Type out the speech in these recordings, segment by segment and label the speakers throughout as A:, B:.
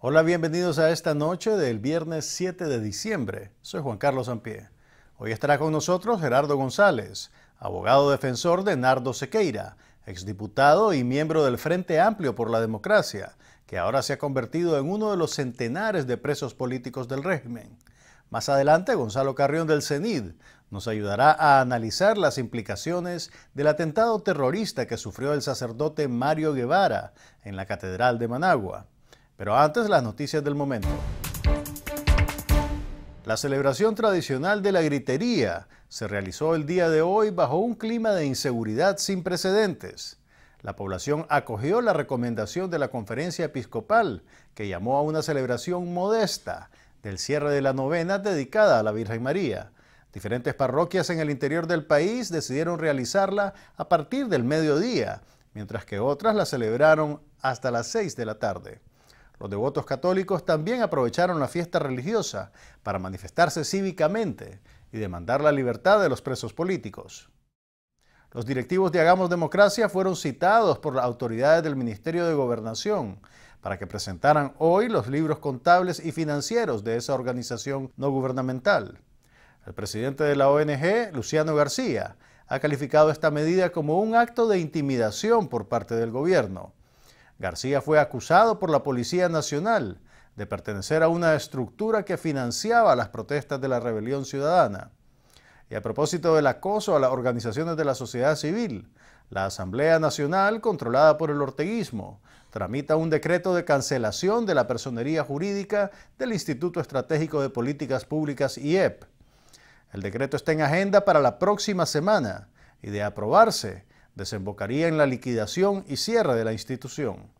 A: Hola, bienvenidos a esta noche del viernes 7 de diciembre. Soy Juan Carlos Sampié. Hoy estará con nosotros Gerardo González, abogado defensor de Nardo Sequeira, exdiputado y miembro del Frente Amplio por la Democracia, que ahora se ha convertido en uno de los centenares de presos políticos del régimen. Más adelante, Gonzalo Carrión del CENID nos ayudará a analizar las implicaciones del atentado terrorista que sufrió el sacerdote Mario Guevara en la Catedral de Managua. Pero antes, las noticias del momento. La celebración tradicional de la gritería se realizó el día de hoy bajo un clima de inseguridad sin precedentes. La población acogió la recomendación de la conferencia episcopal, que llamó a una celebración modesta del cierre de la novena dedicada a la Virgen María. Diferentes parroquias en el interior del país decidieron realizarla a partir del mediodía, mientras que otras la celebraron hasta las 6 de la tarde. Los devotos católicos también aprovecharon la fiesta religiosa para manifestarse cívicamente y demandar la libertad de los presos políticos. Los directivos de Hagamos Democracia fueron citados por las autoridades del Ministerio de Gobernación para que presentaran hoy los libros contables y financieros de esa organización no gubernamental. El presidente de la ONG, Luciano García, ha calificado esta medida como un acto de intimidación por parte del gobierno. García fue acusado por la Policía Nacional de pertenecer a una estructura que financiaba las protestas de la rebelión ciudadana. Y a propósito del acoso a las organizaciones de la sociedad civil, la Asamblea Nacional, controlada por el orteguismo, tramita un decreto de cancelación de la personería jurídica del Instituto Estratégico de Políticas Públicas IEP. El decreto está en agenda para la próxima semana y de aprobarse desembocaría en la liquidación y cierre de la institución.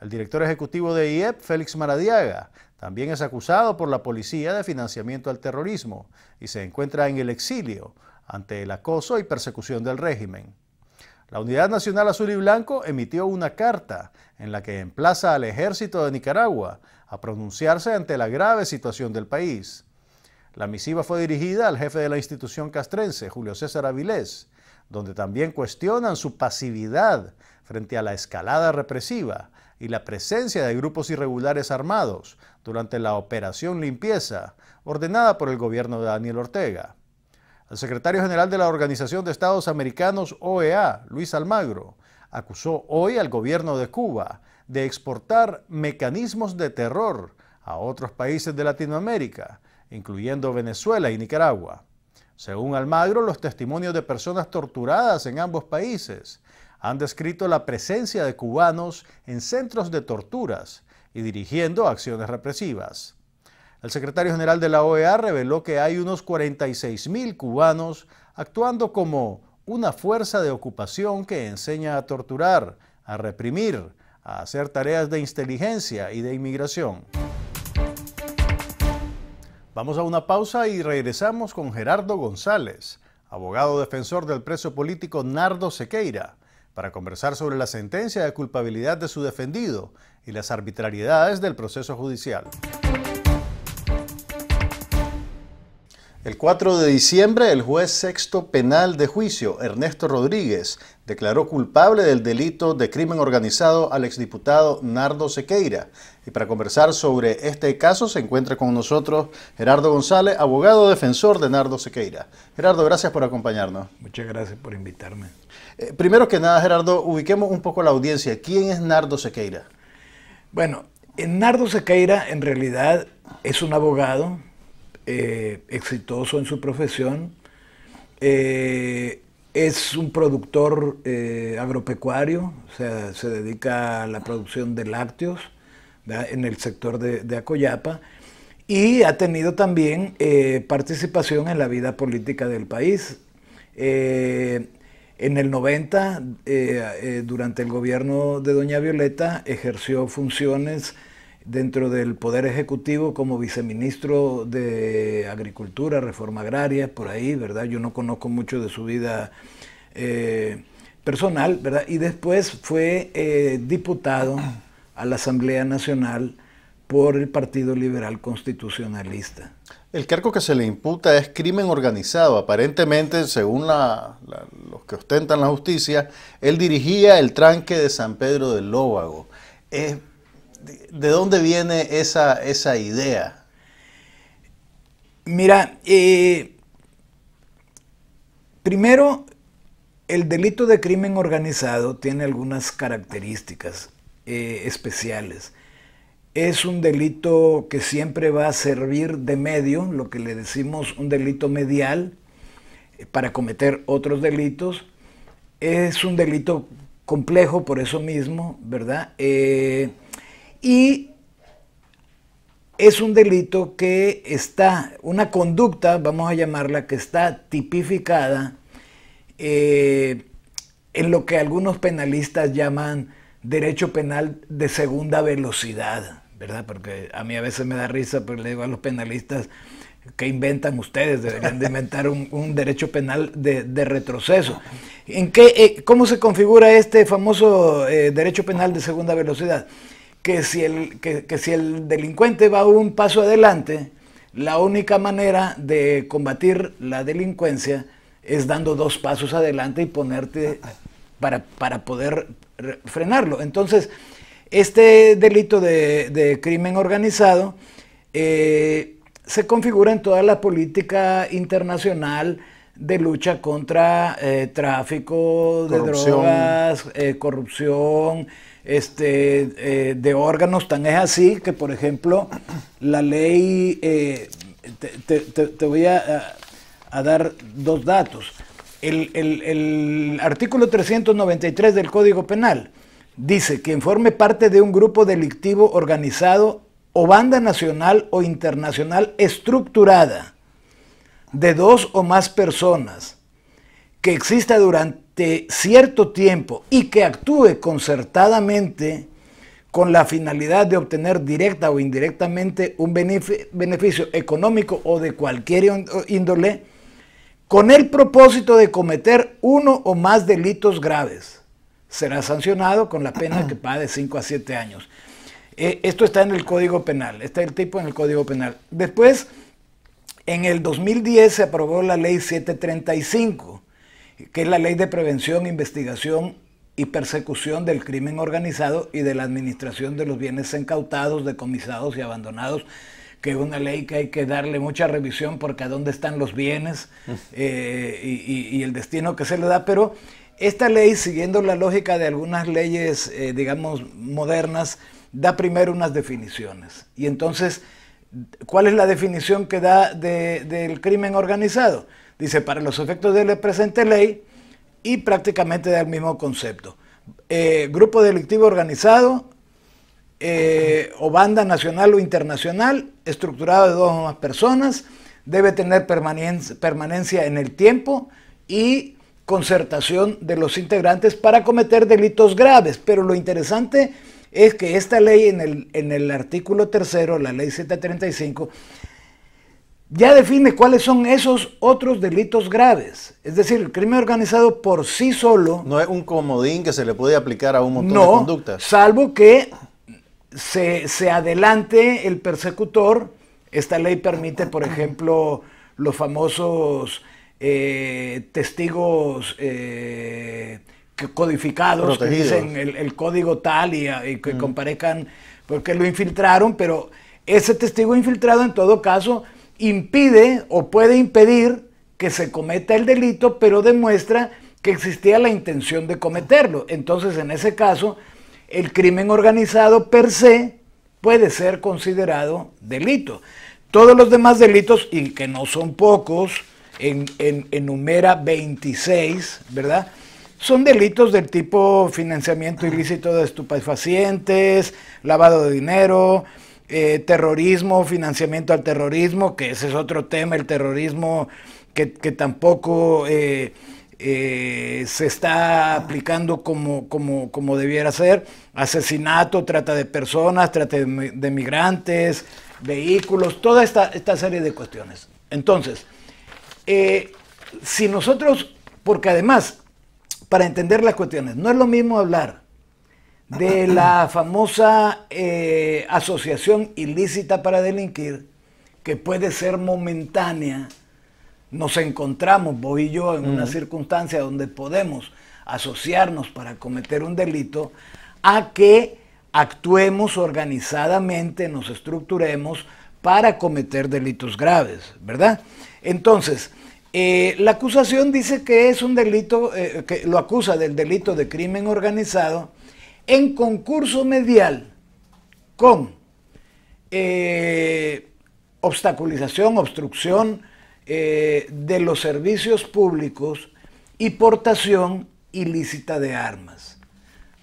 A: El director ejecutivo de IEP, Félix Maradiaga, también es acusado por la policía de financiamiento al terrorismo y se encuentra en el exilio ante el acoso y persecución del régimen. La Unidad Nacional Azul y Blanco emitió una carta en la que emplaza al ejército de Nicaragua a pronunciarse ante la grave situación del país. La misiva fue dirigida al jefe de la institución castrense, Julio César Avilés, donde también cuestionan su pasividad frente a la escalada represiva y la presencia de grupos irregulares armados durante la operación limpieza ordenada por el gobierno de Daniel Ortega. El secretario general de la Organización de Estados Americanos, OEA, Luis Almagro, acusó hoy al gobierno de Cuba de exportar mecanismos de terror a otros países de Latinoamérica, incluyendo Venezuela y Nicaragua. Según Almagro, los testimonios de personas torturadas en ambos países han descrito la presencia de cubanos en centros de torturas y dirigiendo acciones represivas. El secretario general de la OEA reveló que hay unos 46.000 cubanos actuando como una fuerza de ocupación que enseña a torturar, a reprimir, a hacer tareas de inteligencia y de inmigración. Vamos a una pausa y regresamos con Gerardo González, abogado defensor del preso político Nardo Sequeira para conversar sobre la sentencia de culpabilidad de su defendido y las arbitrariedades del proceso judicial. El 4 de diciembre, el juez sexto penal de juicio, Ernesto Rodríguez, declaró culpable del delito de crimen organizado al exdiputado Nardo Sequeira. Y para conversar sobre este caso se encuentra con nosotros Gerardo González, abogado defensor de Nardo Sequeira. Gerardo, gracias por acompañarnos. Muchas gracias por invitarme. Eh, primero que nada, Gerardo, ubiquemos un poco la audiencia. ¿Quién es Nardo Sequeira?
B: Bueno, eh, Nardo Sequeira en realidad es un abogado eh, exitoso en su profesión. es un productor agropecuario, o sea, se dedica a la producción de lácteos en el sector de, de Acoyapa y ha tenido también participación en la vida política del país. En el 90, eh, eh, durante el gobierno de Doña Violeta, ejerció funciones dentro del Poder Ejecutivo como viceministro de Agricultura, Reforma Agraria, por ahí, ¿verdad? Yo no conozco mucho de su vida eh, personal, ¿verdad? Y después fue diputado a la Asamblea Nacional por el Partido Liberal Constitucionalista. El cargo que se le
A: imputa es crimen organizado. Aparentemente, según los que ostentan la justicia, él dirigía el tranque de San Pedro del Lóvago. Eh, ¿De dónde viene esa, idea? Mira,
B: eh, primero, el delito de crimen organizado tiene algunas características eh, especiales es un delito que siempre va a servir de medio, lo que le decimos un delito medial, eh, para cometer otros delitos. Es un delito complejo por eso mismo, ¿verdad? Eh, y es un delito que está, una conducta, vamos a llamarla, que está tipificada eh, en lo que algunos penalistas llaman derecho penal de segunda velocidad. ¿verdad? Porque a mí a veces me da risa, porque le digo a los penalistas, ¿qué inventan ustedes? Deben de inventar un, derecho penal de, retroceso. ¿En qué, eh, ¿Cómo se configura este famoso eh, derecho penal de segunda velocidad? Que si, el, que si el delincuente va un paso adelante, la única manera de combatir la delincuencia es dando dos pasos adelante y ponerte para, para poder frenarlo. Entonces, este delito de, crimen organizado eh, se configura en toda la política internacional de lucha contra eh, tráfico de drogas, eh, corrupción, este, de órganos. Tan es así que, por ejemplo, la ley, te, voy a, dar dos datos. El, el artículo 393 del Código Penal Dice, que forme parte de un grupo delictivo organizado o banda nacional o internacional estructurada de dos o más personas que exista durante cierto tiempo y que actúe concertadamente con la finalidad de obtener directa o indirectamente un beneficio económico o de cualquier índole, con el propósito de cometer uno o más delitos graves será sancionado con la pena que paga de 5 a 7 años. Eh, esto está en el Código Penal, está el tipo en el Código Penal. Después, en el 2010 se aprobó la Ley 735, que es la Ley de Prevención, Investigación y Persecución del Crimen Organizado y de la Administración de los Bienes Incautados, Decomisados y Abandonados que es una ley que hay que darle mucha revisión porque a dónde están los bienes mm. eh, y, y el destino que se le da, pero esta ley, siguiendo la lógica de algunas leyes, eh, digamos, modernas, da primero unas definiciones. Y entonces, ¿cuál es la definición que da del crimen organizado? Dice, para los efectos de la presente ley, y prácticamente da el mismo concepto. Eh, grupo delictivo organizado eh, o banda nacional o internacional, estructurado de dos o más personas, debe tener permanencia en el tiempo y concertación de los integrantes para cometer delitos graves. Pero lo interesante es que esta ley en el, en el artículo tercero, la ley 735, ya define cuáles son esos otros delitos graves. Es decir, el crimen organizado por sí solo... No es un comodín que se le puede aplicar a un montón de conductas. Salvo que se, se, adelante el persecutor. Esta ley permite, por ejemplo, los famosos eh, testigos eh, codificados que dicen el, código tal y, que comparezcan, porque lo infiltraron, pero ese testigo infiltrado en todo caso impide o puede impedir que se cometa el delito, pero demuestra que existía la intención de cometerlo. Entonces, en ese caso, el crimen organizado per se puede ser considerado delito. Todos los demás delitos, y que no son pocos, en, enumera 26, ¿verdad? Son delitos del tipo financiamiento ilícito de estupefacientes, lavado de dinero, eh, terrorismo, financiamiento al terrorismo, que ese es otro tema, el terrorismo que, tampoco eh, eh, se está aplicando como, debiera ser, asesinato, trata de personas, trata de, migrantes, vehículos, toda esta, esta serie de cuestiones. Entonces, eh, si nosotros, porque además, para entender las cuestiones, no es lo mismo hablar de la famosa eh, asociación ilícita para delinquir, que puede ser momentánea. Nos encontramos, vos y yo, en una circunstancia donde podemos asociarnos para cometer un delito, a que actuemos organizadamente, nos estructuremos para cometer delitos graves, ¿verdad? Entonces, eh, la acusación dice que es un delito, eh, que lo acusa del delito de crimen organizado en concurso medial con eh, obstaculización, obstrucción de los servicios públicos y portación ilícita de armas.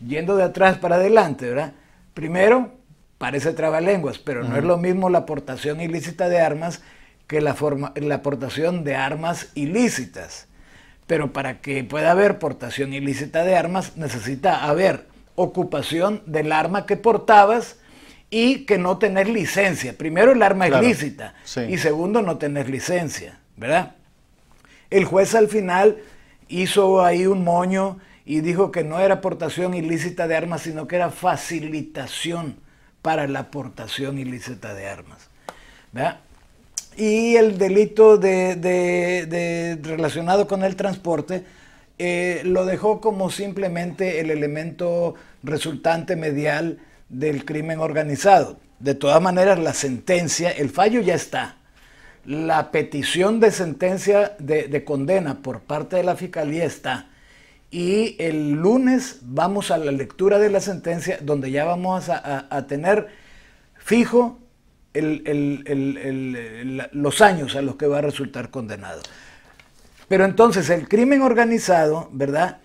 B: Yendo de atrás para adelante, ¿verdad? Primero, parece trabalenguas, pero no es lo mismo la portación ilícita de armas que la, forma, la portación de armas ilícitas. Pero para que pueda haber portación ilícita de armas, necesita haber ocupación del arma que portabas y que no tenés licencia. Primero, el arma es lícita. Y segundo, no tener licencia, ¿verdad? El juez al final hizo ahí un moño y dijo que no era portación ilícita de armas, sino que era facilitación para la portación ilícita de armas. ¿verdad? y el delito de, relacionado con el transporte eh, lo dejó como simplemente el elemento resultante medial del crimen organizado. De todas maneras, la sentencia, el fallo ya está. La petición de sentencia de, condena por parte de la Fiscalía está. Y el lunes vamos a la lectura de la sentencia donde ya vamos a tener fijo los años a los que va a resultar condenado. Pero entonces el crimen organizado, ¿verdad?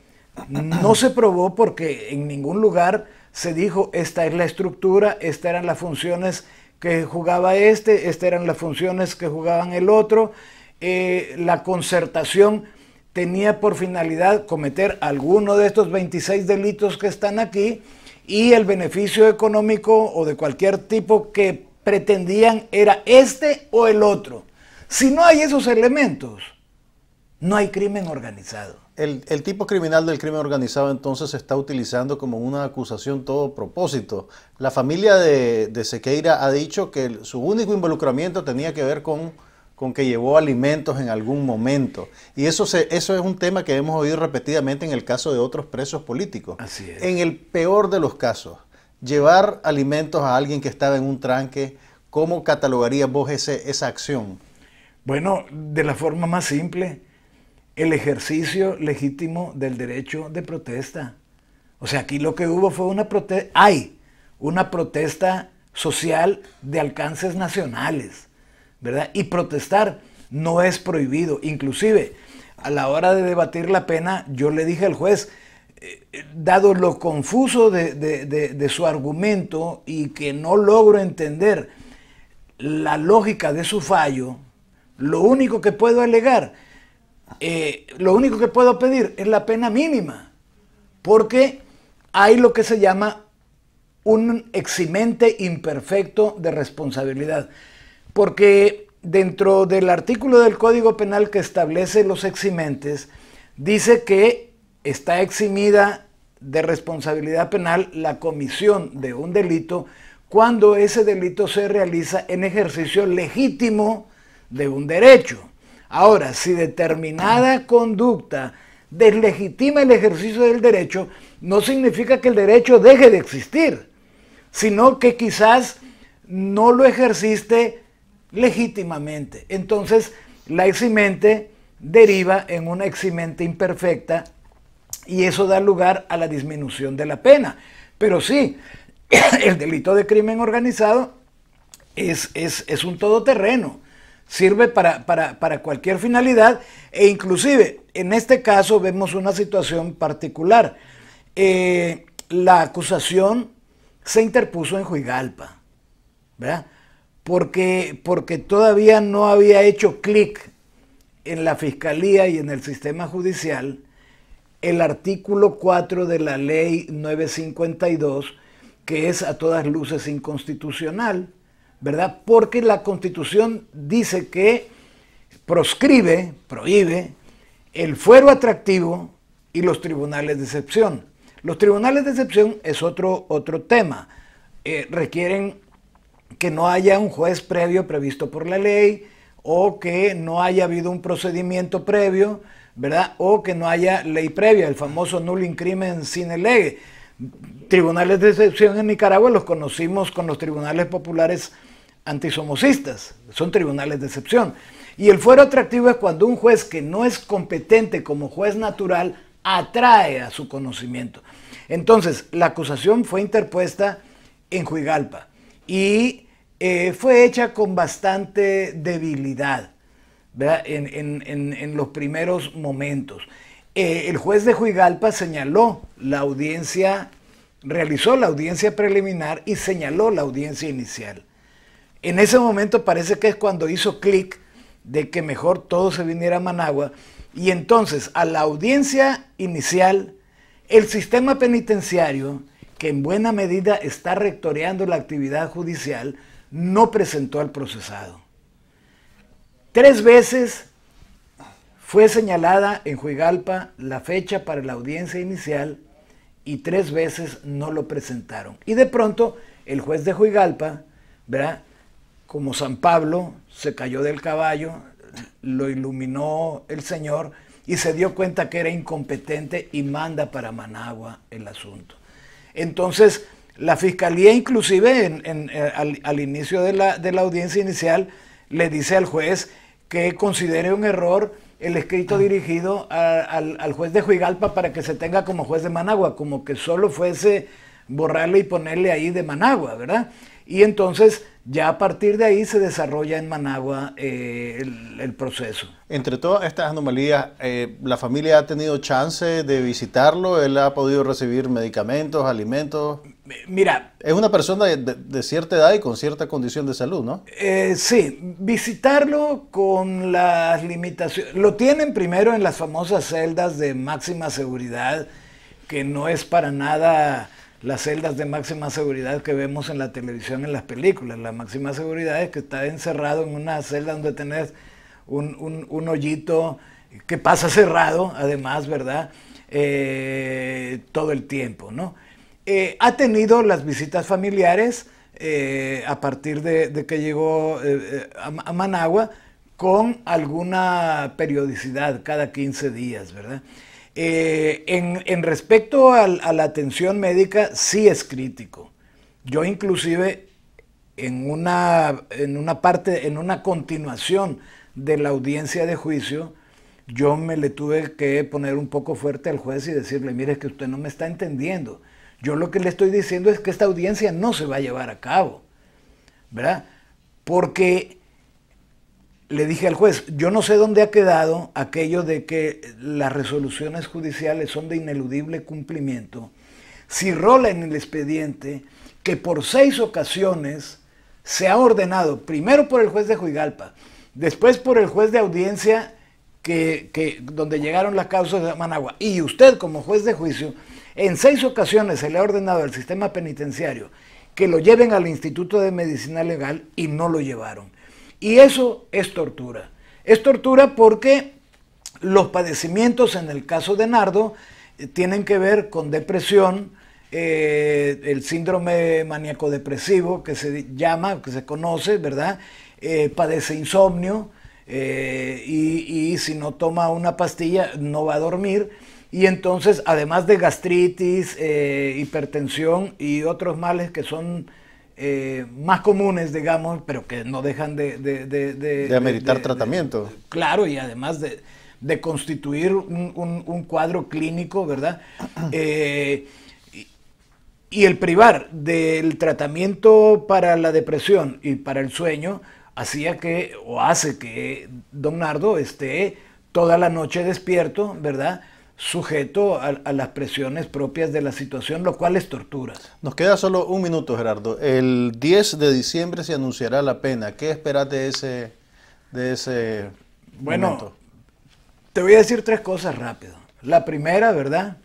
B: No se probó porque en ningún lugar se dijo, esta es la estructura, estas eran las funciones que jugaba este, estas eran las funciones que jugaban el otro. Eh, la concertación tenía por finalidad cometer alguno de estos 26 delitos que están aquí y el beneficio económico o de cualquier tipo que pretendían era este o el otro. Si no hay esos elementos, no hay crimen organizado.
A: El, tipo criminal del crimen organizado entonces se está utilizando como una acusación todo propósito. La familia de, de Sequeira ha dicho que su único involucramiento tenía que ver con, con que llevó alimentos en algún momento. Y eso, eso es un tema que hemos oído repetidamente en el caso de otros presos políticos. Así es. En el peor de los casos, llevar alimentos a alguien que estaba en un tranque, ¿cómo catalogarías vos ese, esa acción? Bueno,
B: de la forma más simple, el ejercicio legítimo del derecho de protesta. O sea, aquí lo que hubo fue una protesta, hay una protesta social de alcances nacionales, ¿verdad? Y protestar no es prohibido. Inclusive, a la hora de debatir la pena, yo le dije al juez, eh, dado lo confuso de, su argumento y que no logro entender la lógica de su fallo, lo único que puedo alegar, eh, lo único que puedo pedir es la pena mínima, porque hay lo que se llama un eximente imperfecto de responsabilidad, porque dentro del artículo del Código Penal que establece los eximentes, dice que está eximida de responsabilidad penal la comisión de un delito cuando ese delito se realiza en ejercicio legítimo de un derecho. Ahora, si determinada conducta deslegitima el ejercicio del derecho, no significa que el derecho deje de existir, sino que quizás no lo ejerciste legítimamente. Entonces, la eximente deriva en una eximente imperfecta y eso da lugar a la disminución de la pena. Pero sí, el delito de crimen organizado es, un todoterreno, sirve para, cualquier finalidad e inclusive en este caso vemos una situación particular. Eh, la acusación se interpuso en Juigalpa, ¿verdad? Porque, porque todavía no había hecho clic en la fiscalía y en el sistema judicial el artículo 4 de la ley 952, que es a todas luces inconstitucional, ¿verdad? Porque la constitución dice que proscribe, prohíbe el fuero atractivo y los tribunales de excepción. Los tribunales de excepción es otro, otro tema. Eh, requieren que no haya un juez previo previsto por la ley o que no haya habido un procedimiento previo ¿verdad? O que no haya ley previa, el famoso null in crimen sine lege. Tribunales de excepción en Nicaragua los conocimos con los tribunales populares antisomocistas, son tribunales de excepción. Y el fuero atractivo es cuando un juez que no es competente como juez natural atrae a su conocimiento. Entonces, la acusación fue interpuesta en Juigalpa y eh, fue hecha con bastante debilidad en, los primeros momentos. Eh, el juez de Juigalpa señaló la audiencia, realizó la audiencia preliminar y señaló la audiencia inicial. En ese momento parece que es cuando hizo clic de que mejor todo se viniera a Managua. Y entonces a la audiencia inicial, el sistema penitenciario, que en buena medida está rectoreando la actividad judicial, no presentó al procesado. Tres veces fue señalada en Juigalpa la fecha para la audiencia inicial y tres veces no lo presentaron. Y de pronto el juez de Juigalpa, ¿verdad? como San Pablo, se cayó del caballo, lo iluminó el Señor y se dio cuenta que era incompetente y manda para Managua el asunto. Entonces, la fiscalía inclusive eh, al, inicio de la, de la audiencia inicial le dice al juez que considere un error el escrito ah. dirigido al, juez de Juigalpa para que se tenga como juez de Managua, como que solo fuese borrarle y ponerle ahí de Managua, ¿verdad? Y entonces ya a partir de ahí se desarrolla en Managua eh, el, proceso. Entre todas estas
A: anomalías, eh, ¿la familia ha tenido chance de visitarlo? ¿Él ha podido recibir medicamentos, alimentos? Mira. Es una persona de, cierta
B: edad y con cierta condición de salud, ¿no? Eh, sí, visitarlo con las limitaciones. Lo tienen primero en las famosas celdas de máxima seguridad, que no es para nada las celdas de máxima seguridad que vemos en la televisión, en las películas. La máxima seguridad es que está encerrado en una celda donde tenés un, un, hoyito que pasa cerrado, además, ¿verdad? Eh, todo el tiempo, ¿no? Eh, ha tenido las visitas familiares eh, a partir de, que llegó eh, a, Managua con alguna periodicidad, cada 15 días, ¿verdad? En, respecto a, la atención médica, sí es crítico. Yo inclusive en una, en una parte, en una continuación de la audiencia de juicio, yo me le tuve que poner un poco fuerte al juez y decirle, mire, que usted no me está entendiendo. Yo lo que le estoy diciendo es que esta audiencia no se va a llevar a cabo, ¿verdad? Porque le dije al juez, yo no sé dónde ha quedado aquello de que las resoluciones judiciales son de ineludible cumplimiento. Si rola en el expediente que por seis ocasiones se ha ordenado, primero por el juez de Juigalpa, después por el juez de audiencia que, que donde llegaron las causas de Managua, y usted como juez de juicio, en seis ocasiones se le ha ordenado al sistema penitenciario que lo lleven al Instituto de Medicina Legal y no lo llevaron. Y eso es tortura. Es tortura porque los padecimientos en el caso de Nardo eh, tienen que ver con depresión, eh, el síndrome maníaco-depresivo que se llama, que se conoce, ¿verdad? Eh, padece insomnio y si no toma una pastilla no va a dormir y entonces, además de gastritis, eh, hipertensión y otros males que son eh, más comunes, digamos, pero que no dejan de... De, ameritar
A: tratamiento.
B: claro, y además de, constituir un, cuadro clínico, ¿verdad? Eh, y, y el privar del tratamiento para la depresión y para el sueño hacía que, o hace que Don Nardo esté toda la noche despierto, ¿verdad? sujeto a, las presiones propias de la situación, lo cual es tortura.
A: Nos queda solo un minuto, Gerardo. El 10 de diciembre se anunciará la pena. ¿Qué esperas de ese, de ese
C: bueno,
B: te voy a decir tres cosas rápido. La primera, ¿verdad?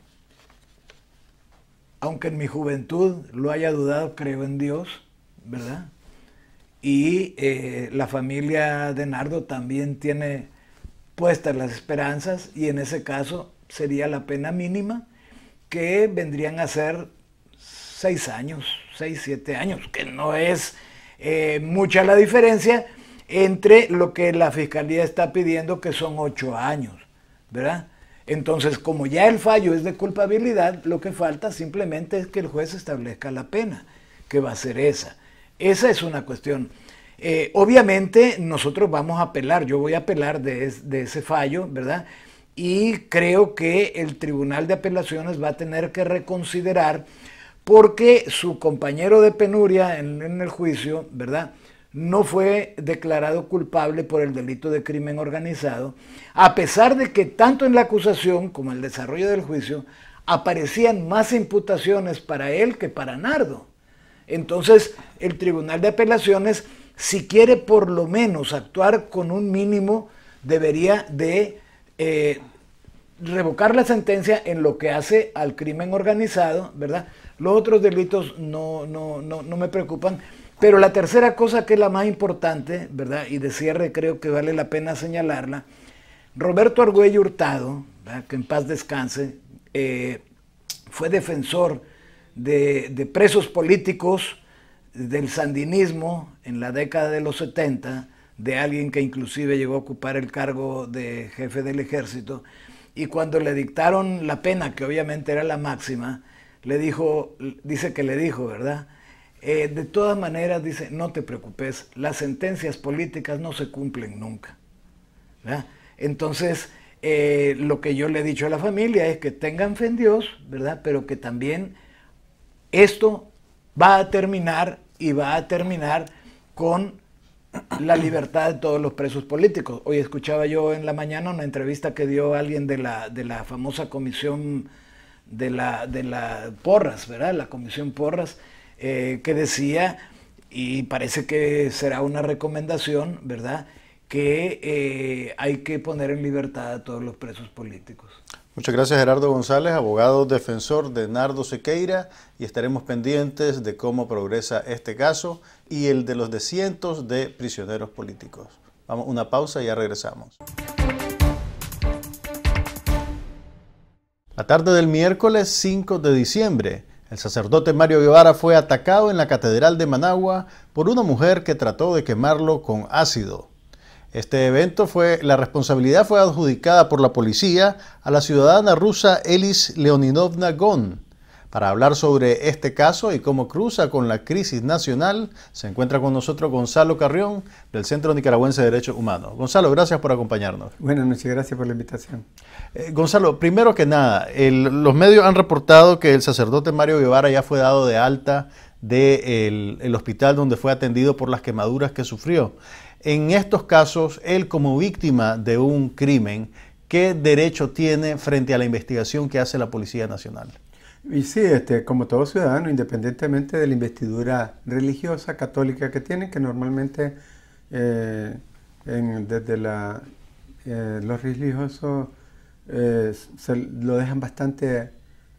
B: Aunque en mi juventud lo haya dudado, creo en Dios, ¿verdad? Y eh, la familia de Nardo también tiene puestas las esperanzas y en ese caso sería la pena mínima, que vendrían a ser seis años, seis, siete años, que no es eh, mucha la diferencia entre lo que la fiscalía está pidiendo, que son ocho años, ¿verdad? Entonces, como ya el fallo es de culpabilidad, lo que falta simplemente es que el juez establezca la pena, que va a ser esa. Esa es una cuestión. Eh, obviamente nosotros vamos a apelar, yo voy a apelar de, de ese fallo, ¿verdad? y creo que el Tribunal de Apelaciones va a tener que reconsiderar porque su compañero de penuria en, el juicio, ¿verdad? No fue declarado culpable por el delito de crimen organizado, a pesar de que tanto en la acusación como en el desarrollo del juicio aparecían más imputaciones para él que para Nardo. Entonces, el Tribunal de Apelaciones, si quiere por lo menos actuar con un mínimo, debería de eh, revocar la sentencia en lo que hace al crimen organizado, ¿verdad? Los otros delitos no, no, me preocupan. Pero la tercera cosa que es la más importante, ¿verdad? Y de cierre creo que vale la pena señalarla. Roberto Argüello Hurtado, que en paz descanse, eh, fue defensor de, de, presos políticos del sandinismo en la década de los 70, de alguien que inclusive llegó a ocupar el cargo de jefe del ejército, y cuando le dictaron la pena, que obviamente era la máxima, le dijo, dice que le dijo, ¿verdad? Eh, de todas maneras, dice, no te preocupes, las sentencias políticas no se cumplen nunca. Entonces, eh, lo que yo le he dicho a la familia es que tengan fe en Dios, ¿verdad? Pero que también esto va a terminar y va a terminar con la libertad de todos los presos políticos. Hoy escuchaba yo en la mañana una entrevista que dio alguien de la, de la famosa comisión de la, Porras, ¿verdad? La comisión Porras, eh, que decía, y parece que será una recomendación, ¿verdad? Que eh, hay que poner en libertad a todos los presos políticos.
A: Muchas gracias Gerardo González, abogado defensor de Nardo Sequeira, y estaremos pendientes de cómo progresa este caso y el de los de cientos de prisioneros políticos. Vamos, una pausa y ya regresamos. La tarde del miércoles 5 de diciembre, el sacerdote Mario Guevara fue atacado en la Catedral de Managua por una mujer que trató de quemarlo con ácido. Este evento fue, la responsabilidad fue adjudicada por la policía a la ciudadana rusa Elis Leoninovna Gon. Para hablar sobre este caso y cómo cruza con la crisis nacional, se encuentra con nosotros Gonzalo Carrión del Centro Nicaragüense de Derechos Humanos. Gonzalo, gracias por acompañarnos.
C: Buenas noches, gracias por la invitación.
A: Eh, Gonzalo, primero que nada, los medios han reportado que el sacerdote Mario Guevara ya fue dado de alta del hospital donde fue atendido por las quemaduras que sufrió en estos casos, él como víctima de un
C: crimen, ¿qué derecho tiene frente a la investigación que hace la Policía Nacional? Y sí, este, como todo ciudadano, independientemente de la investidura religiosa católica que tiene, que normalmente eh, desde la, eh, los religiosos eh, lo dejan bastante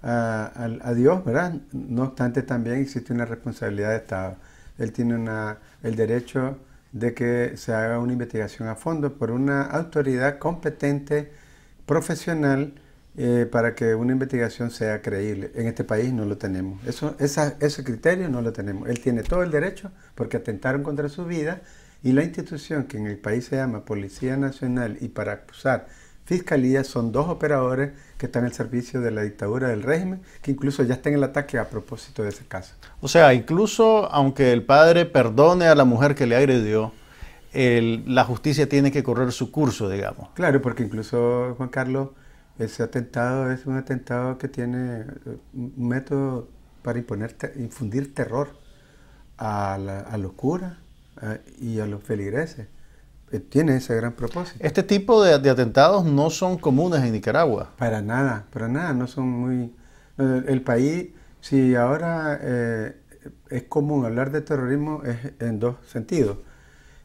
C: a, a, Dios, ¿verdad? No obstante, también existe una responsabilidad de Estado. Él tiene una, el derecho de que se haga una investigación a fondo por una autoridad competente, profesional, eh, para que una investigación sea creíble. En este país no lo tenemos. Eso, ese criterio no lo tenemos. Él tiene todo el derecho porque atentaron contra su vida y la institución que en el país se llama Policía Nacional y para acusar fiscalía son dos operadores que están en el servicio de la dictadura del régimen, que incluso ya están en el ataque a propósito de ese caso.
A: O sea, incluso aunque el padre perdone a la mujer que le agredió, la justicia tiene que correr su curso, digamos.
C: Claro, porque incluso, Juan Carlos, ese atentado es un atentado que tiene eh, un método para imponer, infundir terror a, la, a los curas y a los feligreses. Eh, tiene ese gran propósito. Este tipo de, atentados no son comunes en Nicaragua. Para nada, para nada, no son muy... El, país, si ahora eh, es común hablar de terrorismo, es en dos sentidos.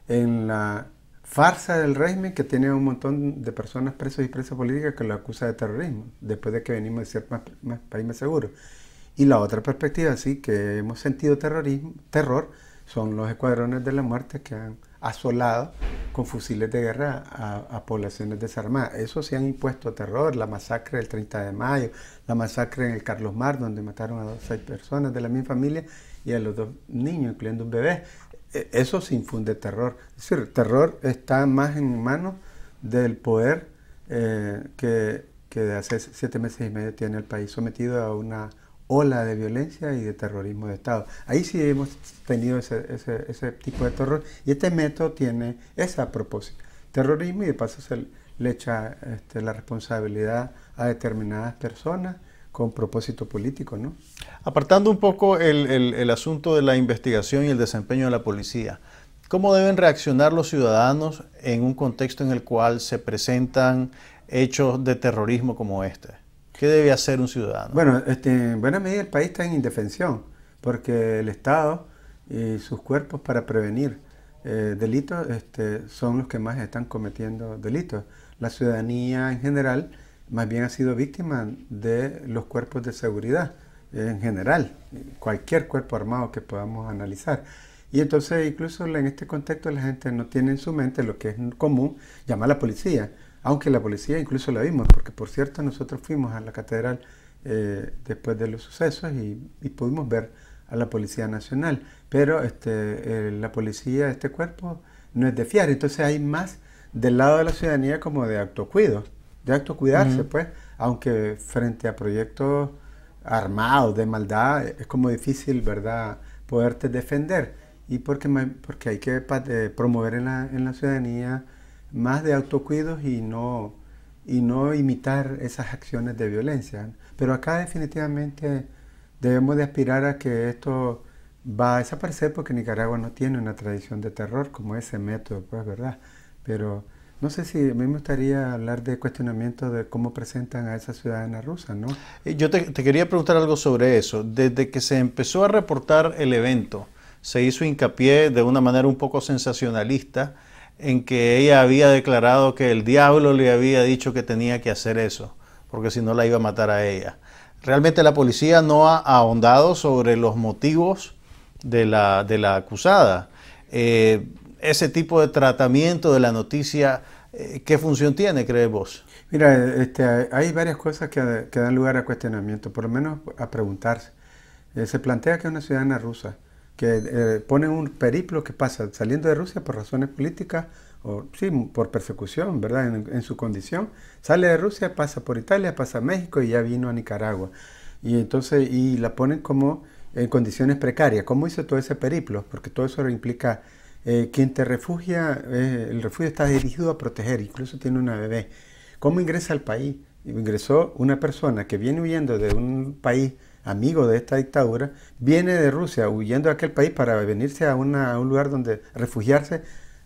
C: En la farsa del régimen que tiene un montón de personas presas y presas políticas que lo acusa de terrorismo, después de que venimos de ser país más seguro. Y la otra perspectiva, sí, que hemos sentido terrorismo, terror, son los escuadrones de la muerte que han asolado con fusiles de guerra a, poblaciones desarmadas. Eso se han impuesto a terror, la masacre del 30 de mayo, la masacre en el Carlos Mar, donde mataron a dos, seis personas de la misma familia y a los dos niños, incluyendo un bebé. E, eso se infunde terror. Es decir, terror está más en manos del poder eh, que, que de hace siete meses y medio tiene el país sometido a una ola de violencia y de terrorismo de Estado. Ahí sí hemos tenido ese, tipo de terror y este método tiene esa propósito, terrorismo y de paso se le echa este, la responsabilidad a determinadas personas con propósito político, ¿no?
A: Apartando un poco el, el asunto de la investigación y el desempeño de la policía, ¿cómo deben reaccionar los ciudadanos en un contexto en el cual se
C: presentan hechos de terrorismo como este? ¿Qué debe hacer un ciudadano? Bueno, este, en buena medida el país está en indefensión, porque el Estado y sus cuerpos para prevenir eh, delitos este, son los que más están cometiendo delitos. La ciudadanía en general más bien ha sido víctima de los cuerpos de seguridad eh, en general, cualquier cuerpo armado que podamos analizar. Y entonces incluso en este contexto la gente no tiene en su mente lo que es común llamar a la policía aunque la policía incluso la vimos, porque por cierto nosotros fuimos a la catedral eh, después de los sucesos y, pudimos ver a la Policía Nacional, pero este, eh, la policía, este cuerpo, no es de fiar, entonces hay más del lado de la ciudadanía como de autocuido, de acto cuidarse, pues, aunque frente a proyectos armados de maldad es como difícil, ¿verdad?, poderte defender, y porque, porque hay que eh, promover en la, en la ciudadanía más de autocuidos y no, y no imitar esas acciones de violencia. Pero acá definitivamente debemos de aspirar a que esto va a desaparecer porque Nicaragua no tiene una tradición de terror como ese método, pues, ¿verdad? Pero no sé si a mí me gustaría hablar de cuestionamiento de cómo presentan a esa ciudadana rusa, ¿no? Eh, yo te quería preguntar
A: algo sobre eso. Desde que se empezó a reportar el evento, se hizo hincapié de una manera un poco sensacionalista en que ella había declarado que el diablo le había dicho que tenía que hacer eso, porque si no la iba a matar a ella. Realmente la policía no ha ahondado sobre los motivos de la, acusada.
C: Eh, ese tipo de tratamiento de la noticia, eh, ¿qué función tiene, crees vos? Mira, este, hay varias cosas que, dan lugar a cuestionamiento, por lo menos a preguntarse. Eh, se plantea que una ciudadana rusa que eh, pone un periplo que pasa saliendo de Rusia por razones políticas o sí, por persecución, ¿verdad? En, su condición, sale de Rusia, pasa por Italia, pasa a México y ya vino a Nicaragua. Y entonces, y la ponen como en condiciones precarias. ¿Cómo hizo todo ese periplo? Porque todo eso implica, eh, quien te refugia, eh, el refugio está dirigido a proteger, incluso tiene una bebé. ¿Cómo ingresa al país? Ingresó una persona que viene huyendo de un país amigo de esta dictadura, viene de Rusia huyendo de aquel país para venirse a, un lugar donde refugiarse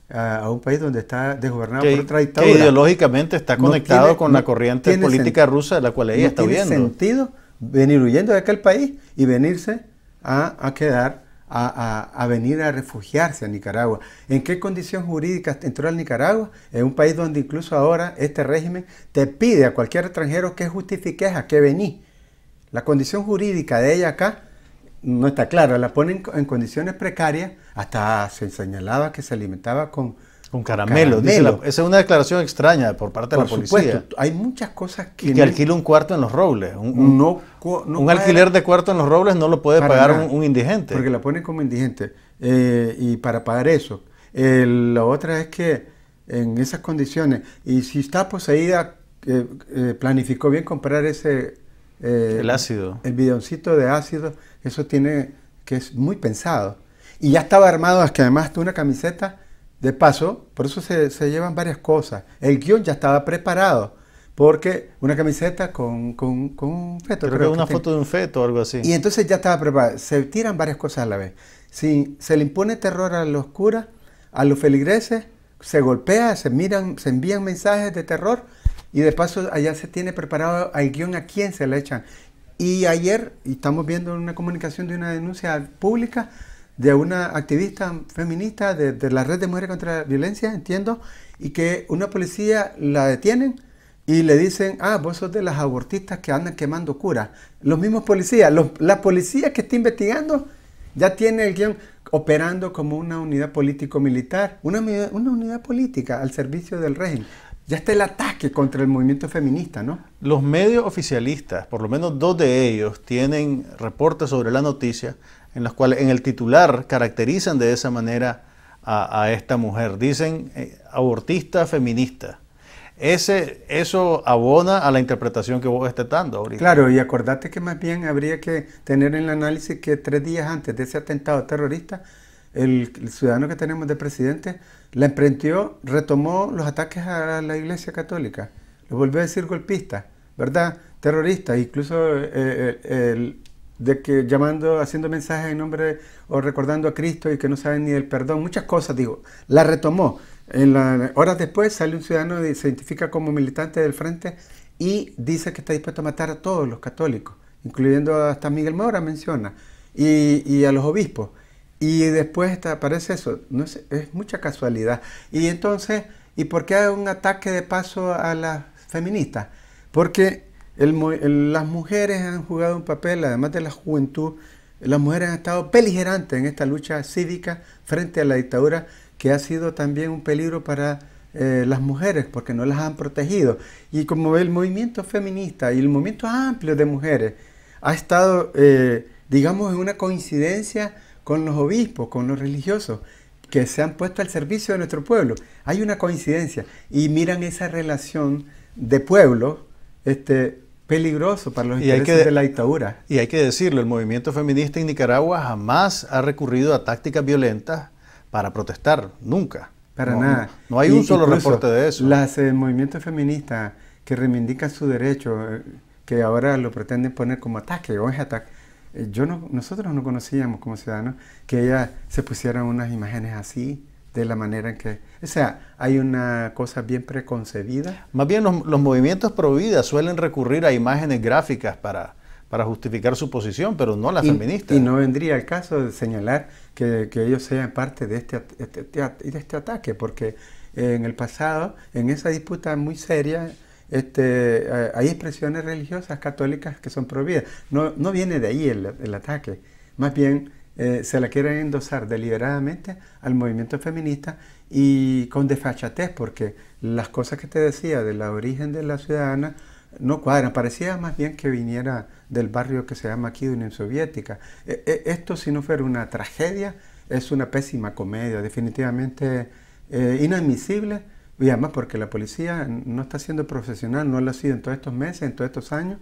C: a, un país donde está desgobernado por otra dictadura. Que ideológicamente está conectado con la corriente política rusa de la cual ella está viendo tiene sentido venir huyendo de aquel país y venirse a, quedar, a, venir a refugiarse a Nicaragua. ¿En qué condición jurídica entró al Nicaragua? Es un país donde incluso ahora este régimen te pide a cualquier extranjero que justifiques a que venís la condición jurídica de ella acá no está clara, la ponen en condiciones precarias, hasta se señalaba que se alimentaba con, con caramelo. esa es una declaración extraña por parte de la policía. Supuesto, hay muchas cosas
A: que... Y alquila un cuarto en los robles. Un, alquiler de cuarto en los robles no lo puede pagar
C: un, indigente. Porque la ponen como indigente. Eh, y para pagar eso. Eh, la otra es que en esas condiciones, y si está poseída, eh, planificó bien comprar ese eh, el ácido. El bidoncito de ácido, eso tiene que es muy pensado. Y ya estaba armado, es que además de una camiseta, de paso, por eso se, llevan varias cosas. El guión ya estaba preparado, porque una camiseta con, con, un feto. Creo, que una foto
A: de un feto o algo así. Y
C: entonces ya estaba preparado. Se tiran varias cosas a la vez. Si se le impone terror a los curas, a los feligreses, se golpea, se miran, se envían mensajes de terror y de paso, allá se tiene preparado el guión a quién se le echan. Y ayer estamos viendo una comunicación de una denuncia pública de una activista feminista de, la red de mujeres contra la violencia, entiendo, y que una policía la detienen y le dicen, ah, vos sos de las abortistas que andan quemando curas. Los mismos policías, la policía que está investigando ya tiene el guión operando como una unidad político-militar, una, una unidad política al servicio del régimen. Ya está el ataque contra el movimiento feminista, ¿no?
A: Los medios oficialistas, por lo menos dos de ellos, tienen reportes sobre la noticia en los cuales en el titular caracterizan de esa manera a, esta mujer. Dicen eh, abortista feminista. Ese, eso abona a la interpretación que vos estás dando ahorita. Claro,
C: y acordate que más bien habría que tener en el análisis que tres días antes de ese atentado terrorista, el ciudadano que tenemos de presidente la emprendió, retomó los ataques a la Iglesia Católica, lo volvió a decir golpista, ¿verdad? Terrorista, incluso eh, eh, de que llamando, haciendo mensajes en nombre o recordando a Cristo y que no saben ni el perdón, muchas cosas, digo, la retomó. En horas después sale un ciudadano y se identifica como militante del frente y dice que está dispuesto a matar a todos los católicos, incluyendo hasta Miguel Mora, menciona, y a los obispos. Y después aparece eso. No es, es mucha casualidad. Y entonces, ¿y por qué hay un ataque de paso a las feministas? Porque las mujeres han jugado un papel, además de la juventud, las mujeres han estado beligerantes en esta lucha cívica frente a la dictadura, que ha sido también un peligro para eh, las mujeres, porque no las han protegido. Y como el movimiento feminista y el movimiento amplio de mujeres ha estado, eh, digamos, en una coincidencia con los obispos, con los religiosos, que se han puesto al servicio de nuestro pueblo. Hay una coincidencia. Y miran esa relación de pueblo este, peligroso para los intereses de la dictadura. Y
A: hay que decirlo, el movimiento feminista en Nicaragua jamás ha recurrido a tácticas violentas para protestar, nunca.
C: Para nada. No, hay un solo reporte de eso. Los movimiento eh, movimientos feministas que reivindican su derecho, eh, que ahora lo pretenden poner como ataque o es ataque, eh, yo no, nosotros no conocíamos como ciudadanos que ella se pusieran unas imágenes así, de la manera en que... O sea, hay una cosa bien preconcebida. Más bien los, movimientos prohibidas suelen recurrir a imágenes gráficas para, para justificar su posición, pero no las feministas. Y no vendría el caso de señalar que, ellos sean parte de este, este, de este ataque, porque eh, en el pasado, en esa disputa muy seria este, eh, hay expresiones religiosas católicas que son prohibidas. No, viene de ahí el, ataque, más bien eh, se la quieren endosar deliberadamente al movimiento feminista y con desfachatez, porque las cosas que te decía de la origen de la ciudadana no cuadran, parecía más bien que viniera del barrio que se llama aquí Unión Soviética. E, e, esto si no fuera una tragedia, es una pésima comedia, definitivamente eh, inadmisible y además porque la policía no está siendo profesional, no lo ha sido en todos estos meses, en todos estos años,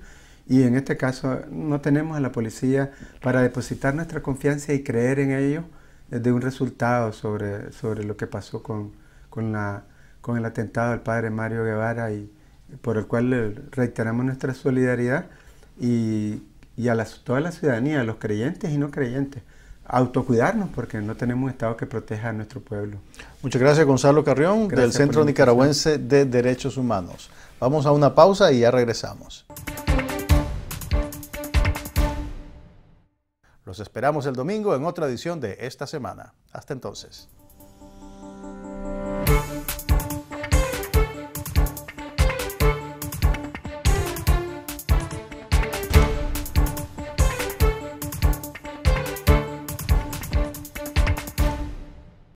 C: y en este caso no tenemos a la policía para depositar nuestra confianza y creer en ellos eh, de un resultado sobre, sobre lo que pasó con, con, la, con el atentado del padre Mario Guevara y por el cual reiteramos nuestra solidaridad y, a toda la ciudadanía, a los creyentes y no creyentes, autocuidarnos porque no tenemos un Estado que proteja a nuestro pueblo. Muchas gracias Gonzalo Carrión del Centro Nicaragüense
A: de Derechos Humanos. Vamos a una pausa y ya regresamos. Los esperamos el domingo en otra edición de esta semana. Hasta entonces.